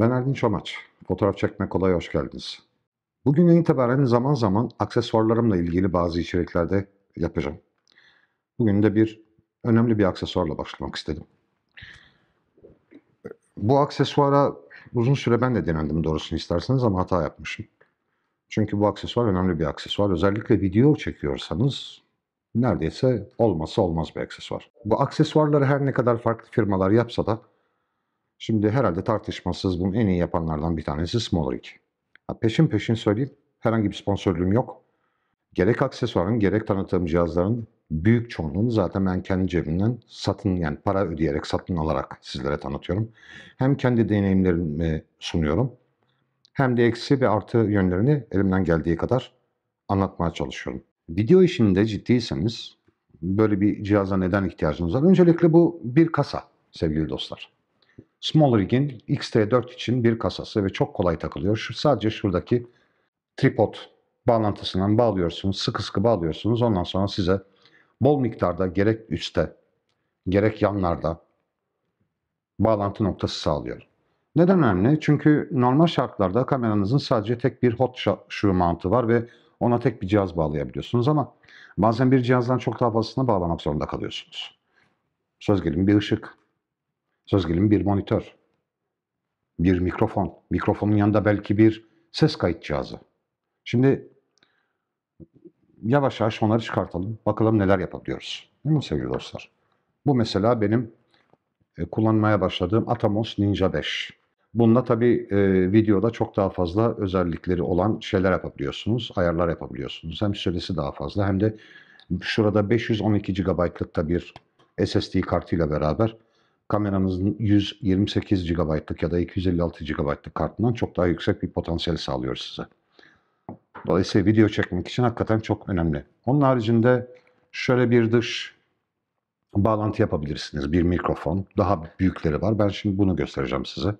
Ben Erdin Çamaç. Fotoğraf çekme kolay hoş geldiniz. Bugünden itibaren zaman zaman aksesuarlarımla ilgili bazı içeriklerde yapacağım. Bugün de bir önemli bir aksesuarla başlamak istedim. Bu aksesuara uzun süre ben de denendim doğrusunu isterseniz ama hata yapmışım. Çünkü bu aksesuar önemli bir aksesuar. Özellikle video çekiyorsanız neredeyse olmazsa olmaz bir aksesuar. Bu aksesuarları her ne kadar farklı firmalar yapsa da şimdi herhalde tartışmasız bunun en iyi yapanlardan bir tanesi Smolerik. Peşin peşin söyleyeyim herhangi bir sponsorluğum yok. Gerek aksesuarın gerek tanıttığım cihazların büyük çoğunluğunu zaten ben kendi cebimden satın yani para ödeyerek satın alarak sizlere tanıtıyorum. Hem kendi deneyimlerimi sunuyorum hem de eksi ve artı yönlerini elimden geldiği kadar anlatmaya çalışıyorum. Video işinde ciddiyseniz böyle bir cihaza neden ihtiyacınız var? Öncelikle bu bir kasa sevgili dostlar. Small x t 4 için bir kasası ve çok kolay takılıyor. Şu sadece şuradaki tripod bağlantısından bağlıyorsunuz, sıkı sıkı bağlıyorsunuz. Ondan sonra size bol miktarda gerek üstte gerek yanlarda bağlantı noktası sağlıyor. Neden önemli? Çünkü normal şartlarda kameranızın sadece tek bir hot şu mantı var ve ona tek bir cihaz bağlayabiliyorsunuz ama bazen bir cihazdan çok daha fazlasını bağlamak zorunda kalıyorsunuz. Söz gelimi bir ışık, söz gelimi bir monitör, bir mikrofon, mikrofonun yanında belki bir ses kayıt cihazı. Şimdi yavaş yavaş onları çıkartalım, bakalım neler yapabiliyoruz. Değil mi sevgili dostlar? Bu mesela benim e, kullanmaya başladığım Atomos Ninja 5. Bununla tabii e, videoda çok daha fazla özellikleri olan şeyler yapabiliyorsunuz, ayarlar yapabiliyorsunuz. Hem süresi daha fazla hem de şurada 512 GB'lıkta bir SSD kartıyla beraber kameranızın 128 GB'lık ya da 256 GB'lık kartından çok daha yüksek bir potansiyel sağlıyor size. Dolayısıyla video çekmek için hakikaten çok önemli. Onun haricinde şöyle bir dış bağlantı yapabilirsiniz. Bir mikrofon, daha büyükleri var. Ben şimdi bunu göstereceğim size.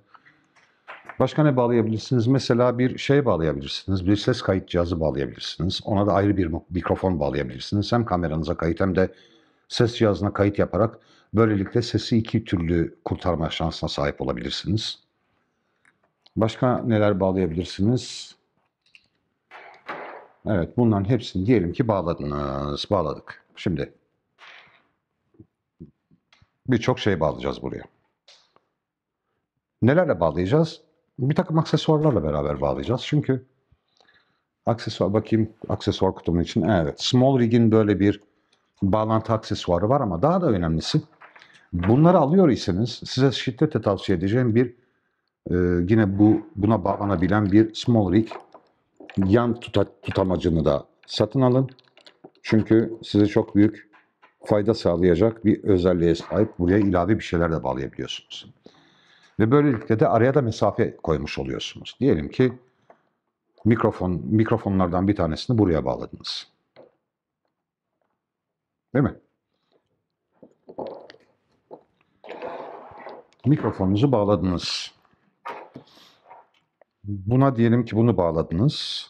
Başka ne bağlayabilirsiniz? Mesela bir şey bağlayabilirsiniz. Bir ses kayıt cihazı bağlayabilirsiniz. Ona da ayrı bir mikrofon bağlayabilirsiniz. Hem kameranıza kayıt hem de ses cihazına kayıt yaparak böylelikle sesi iki türlü kurtarma şansına sahip olabilirsiniz. Başka neler bağlayabilirsiniz? Evet bunların hepsini diyelim ki bağladınız. Bağladık. Şimdi birçok şey bağlayacağız buraya. Nelerle bağlayacağız? bir takım aksesuarlarla beraber bağlayacağız. Çünkü aksesuar bakayım aksesuar kutumun için. Evet Small Rig'in böyle bir bağlantı aksesuarı var ama daha da önemlisi bunları alıyor iseniz size şiddetle tavsiye edeceğim bir e, yine bu buna bağlanabilen bir Small Rig yan tuta, tutamacını da satın alın. Çünkü size çok büyük fayda sağlayacak bir özelliğe sahip. Buraya ilave bir şeyler de bağlayabiliyorsunuz. Ve böylelikle de araya da mesafe koymuş oluyorsunuz. Diyelim ki mikrofon mikrofonlardan bir tanesini buraya bağladınız. Değil mi? Mikrofonunuzu bağladınız. Buna diyelim ki bunu bağladınız.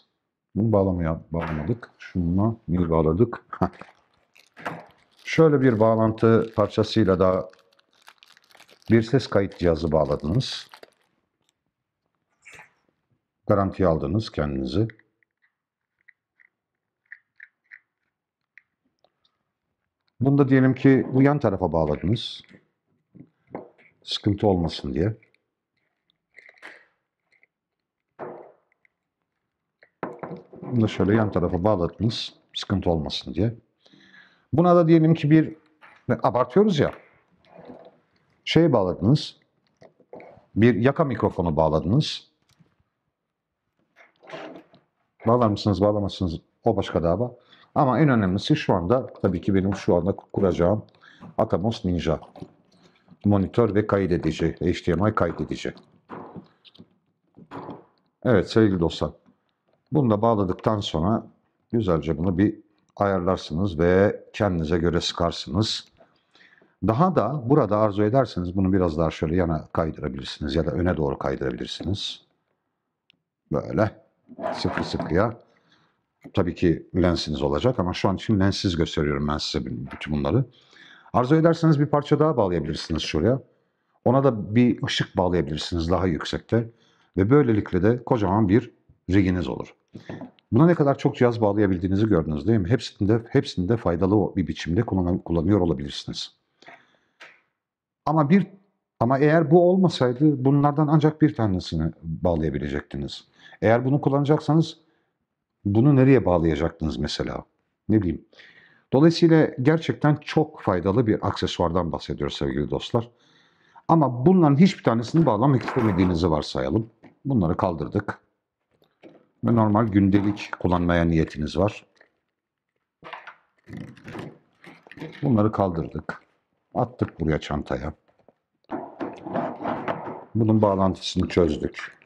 Bunu bağlamaya bağlamadık. Şununla bir bağladık. Şöyle bir bağlantı parçasıyla da. Bir ses kayıt cihazı bağladınız. garanti aldınız kendinizi. Bunda diyelim ki bu yan tarafa bağladınız. Sıkıntı olmasın diye. Bunu da şöyle yan tarafa bağladınız. Sıkıntı olmasın diye. Buna da diyelim ki bir abartıyoruz ya şey bağladınız, bir yaka mikrofonu bağladınız. Bağlar mısınız, bağlamazsınız o başka dava. Ama en önemlisi şu anda tabii ki benim şu anda kuracağım Atomos Ninja. Monitör ve kaydedici, HDMI kaydedici. Evet sevgili dostlar. Bunu da bağladıktan sonra güzelce bunu bir ayarlarsınız ve kendinize göre sıkarsınız. Daha da burada arzu ederseniz bunu biraz daha şöyle yana kaydırabilirsiniz ya da öne doğru kaydırabilirsiniz. Böyle sıkı sıkıya. Tabii ki lensiniz olacak ama şu an için lenssiz gösteriyorum ben size bütün bunları. Arzu ederseniz bir parça daha bağlayabilirsiniz şuraya. Ona da bir ışık bağlayabilirsiniz daha yüksekte. Ve böylelikle de kocaman bir riginiz olur. Buna ne kadar çok cihaz bağlayabildiğinizi gördünüz değil mi? Hepsinde, hepsinde faydalı bir biçimde kullanıyor olabilirsiniz. Ama bir ama eğer bu olmasaydı bunlardan ancak bir tanesini bağlayabilecektiniz. Eğer bunu kullanacaksanız bunu nereye bağlayacaktınız mesela? Ne bileyim. Dolayısıyla gerçekten çok faydalı bir aksesuardan bahsediyoruz sevgili dostlar. Ama bunların hiçbir tanesini bağlamak istemediğinizi varsayalım. Bunları kaldırdık. Ve normal gündelik kullanmaya niyetiniz var. Bunları kaldırdık. Attık buraya çantaya. Bunun bağlantısını çözdük.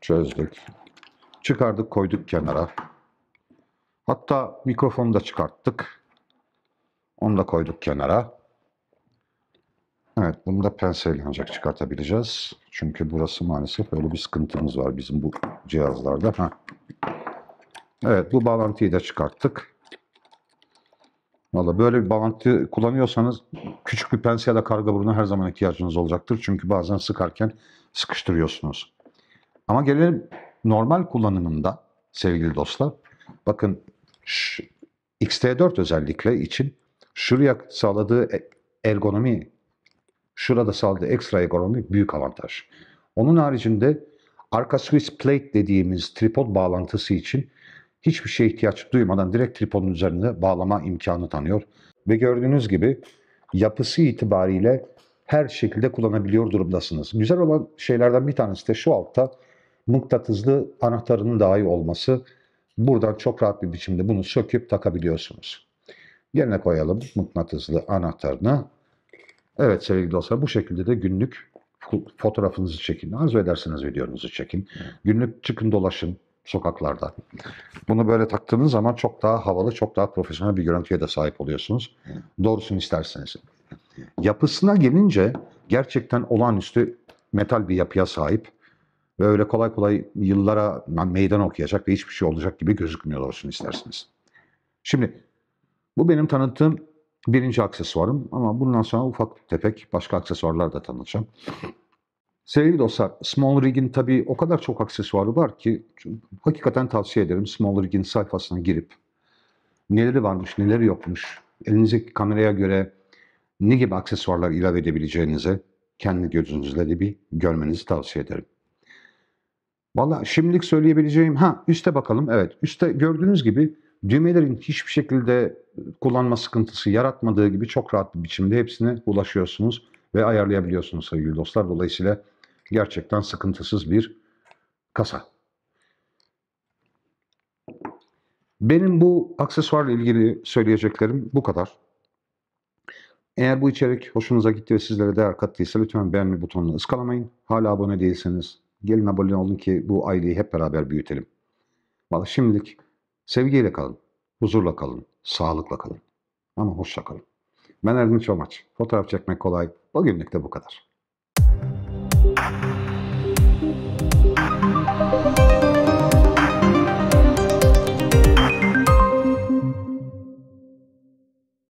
Çözdük. Çıkardık koyduk kenara. Hatta mikrofonu da çıkarttık. Onu da koyduk kenara. Evet bunu da penseyle ancak çıkartabileceğiz. Çünkü burası maalesef öyle bir sıkıntımız var bizim bu cihazlarda. Ha. Evet bu bağlantıyı da çıkarttık. Valla böyle bir bağlantı kullanıyorsanız küçük bir pense ya da karga burnu her zaman ihtiyacınız olacaktır. Çünkü bazen sıkarken sıkıştırıyorsunuz. Ama gelelim normal kullanımında sevgili dostlar. Bakın XT4 özellikle için şuraya sağladığı e, ergonomi, şurada sağladığı ekstra ergonomi büyük avantaj. Onun haricinde arka Swiss plate dediğimiz tripod bağlantısı için hiçbir şeye ihtiyaç duymadan direkt tripodun üzerinde bağlama imkanı tanıyor. Ve gördüğünüz gibi yapısı itibariyle her şekilde kullanabiliyor durumdasınız. Güzel olan şeylerden bir tanesi de şu altta mıknatıslı anahtarının dahi olması. Buradan çok rahat bir biçimde bunu söküp takabiliyorsunuz. Yerine koyalım mıknatıslı anahtarını. Evet sevgili dostlar bu şekilde de günlük fotoğrafınızı çekin. Arzu ederseniz videonuzu çekin. Günlük çıkın dolaşın sokaklarda. Bunu böyle taktığınız zaman çok daha havalı, çok daha profesyonel bir görüntüye de sahip oluyorsunuz. Doğrusunu isterseniz. Yapısına gelince gerçekten olağanüstü metal bir yapıya sahip ve öyle kolay kolay yıllara meydan okuyacak ve hiçbir şey olacak gibi gözükmüyor doğrusunu isterseniz. Şimdi bu benim tanıttığım birinci aksesuarım ama bundan sonra ufak tefek başka aksesuarlar da tanıtacağım. Sevgili dostlar, Small Rig'in tabii o kadar çok aksesuarı var ki hakikaten tavsiye ederim Small Rig'in sayfasına girip neleri varmış, neleri yokmuş, elinizdeki kameraya göre ne gibi aksesuarlar ilave edebileceğinizi kendi gözünüzle de bir görmenizi tavsiye ederim. Valla şimdilik söyleyebileceğim, ha üste bakalım. Evet, üstte gördüğünüz gibi düğmelerin hiçbir şekilde kullanma sıkıntısı yaratmadığı gibi çok rahat bir biçimde hepsine ulaşıyorsunuz ve ayarlayabiliyorsunuz sevgili dostlar. Dolayısıyla Gerçekten sıkıntısız bir kasa. Benim bu aksesuarla ilgili söyleyeceklerim bu kadar. Eğer bu içerik hoşunuza gitti ve sizlere değer kattıysa lütfen beğenme butonunu ıskalamayın. Hala abone değilseniz gelin abone olun ki bu aileyi hep beraber büyütelim. Valla şimdilik sevgiyle kalın, huzurla kalın, sağlıkla kalın ama hoşça kalın. Ben Erdinç Omaç. Fotoğraf çekmek kolay. Bugünlük de bu kadar.